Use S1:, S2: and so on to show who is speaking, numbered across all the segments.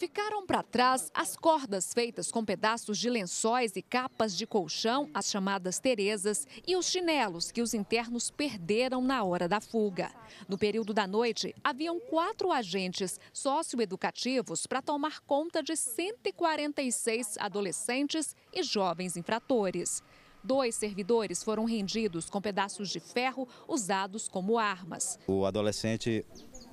S1: Ficaram para trás as cordas feitas com pedaços de lençóis e capas de colchão, as chamadas Terezas, e os chinelos que os internos perderam na hora da fuga. No período da noite, haviam quatro agentes socioeducativos para tomar conta de 146 adolescentes e jovens infratores. Dois servidores foram rendidos com pedaços de ferro usados como
S2: armas. O adolescente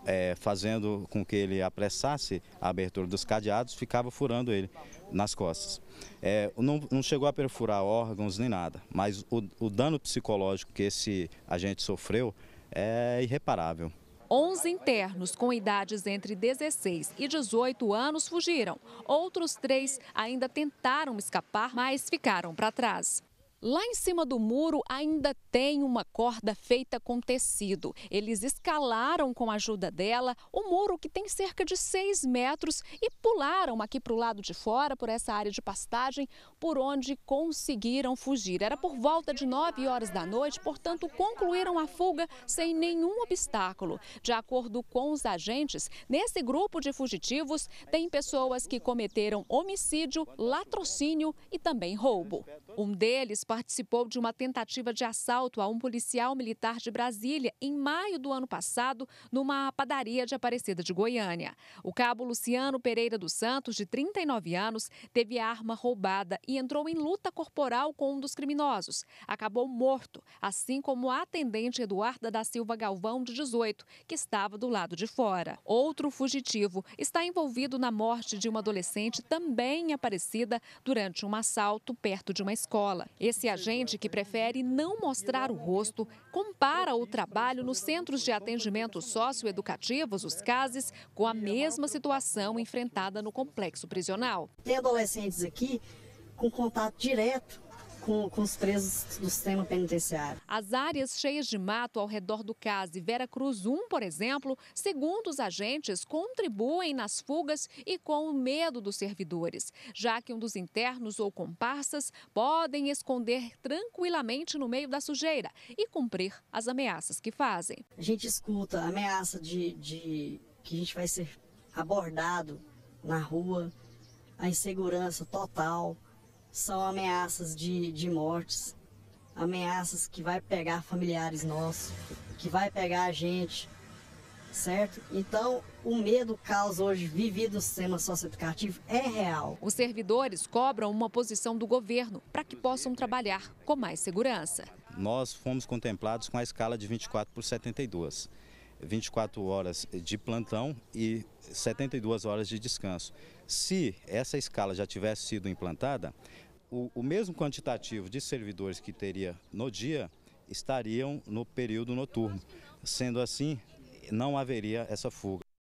S2: é, fazendo com que ele apressasse a abertura dos cadeados, ficava furando ele nas costas. É, não, não, chegou a perfurar órgãos nem nada, mas o, o dano psicológico que esse agente sofreu é irreparável.
S1: 11 internos com idades entre 16 e 18 anos fugiram. Outros três ainda tentaram escapar, mas ficaram para trás. Lá em cima do muro ainda tem uma corda feita com tecido. Eles escalaram com a ajuda dela o muro que tem cerca de 6 metros e pularam aqui para o lado de fora, por essa área de pastagem, por onde conseguiram fugir. Era por volta de 9 horas da noite, portanto, concluíram a fuga sem nenhum obstáculo. De acordo com os agentes, nesse grupo de fugitivos tem pessoas que cometeram homicídio, latrocínio e também roubo. Um deles participou de uma tentativa de assalto a um policial militar de Brasília em maio do ano passado, numa padaria de Aparecida de Goiânia. O cabo Luciano Pereira dos Santos, de 39 anos, teve a arma roubada e entrou em luta corporal com um dos criminosos. Acabou morto, assim como a atendente Eduarda da Silva Galvão, de 18, que estava do lado de fora. Outro fugitivo está envolvido na morte de uma adolescente também Aparecida durante um assalto perto de uma escola. Esse se a gente que prefere não mostrar o rosto, compara o trabalho nos centros de atendimento socioeducativos, os CASES, com a mesma situação enfrentada no complexo prisional. Tem adolescentes aqui com contato direto
S3: com, com os presos do sistema penitenciário.
S1: As áreas cheias de mato ao redor do e Vera Cruz 1, por exemplo, segundo os agentes, contribuem nas fugas e com o medo dos servidores, já que um dos internos ou comparsas podem esconder tranquilamente no meio da sujeira e cumprir as ameaças que fazem. A
S3: gente escuta ameaça de, de que a gente vai ser abordado na rua, a insegurança total são ameaças de, de mortes, ameaças que vai pegar familiares nossos, que vai pegar a gente, certo? Então, o medo causa hoje vivido no sistema socioeducativo
S1: é real. Os servidores cobram uma posição do governo para que possam trabalhar com mais segurança.
S2: Nós fomos contemplados com a escala de 24 por 72. 24 horas de plantão e 72 horas de descanso. Se essa escala já tivesse sido implantada, o, o mesmo quantitativo de servidores que teria no dia estariam no período noturno. Sendo assim, não haveria essa fuga.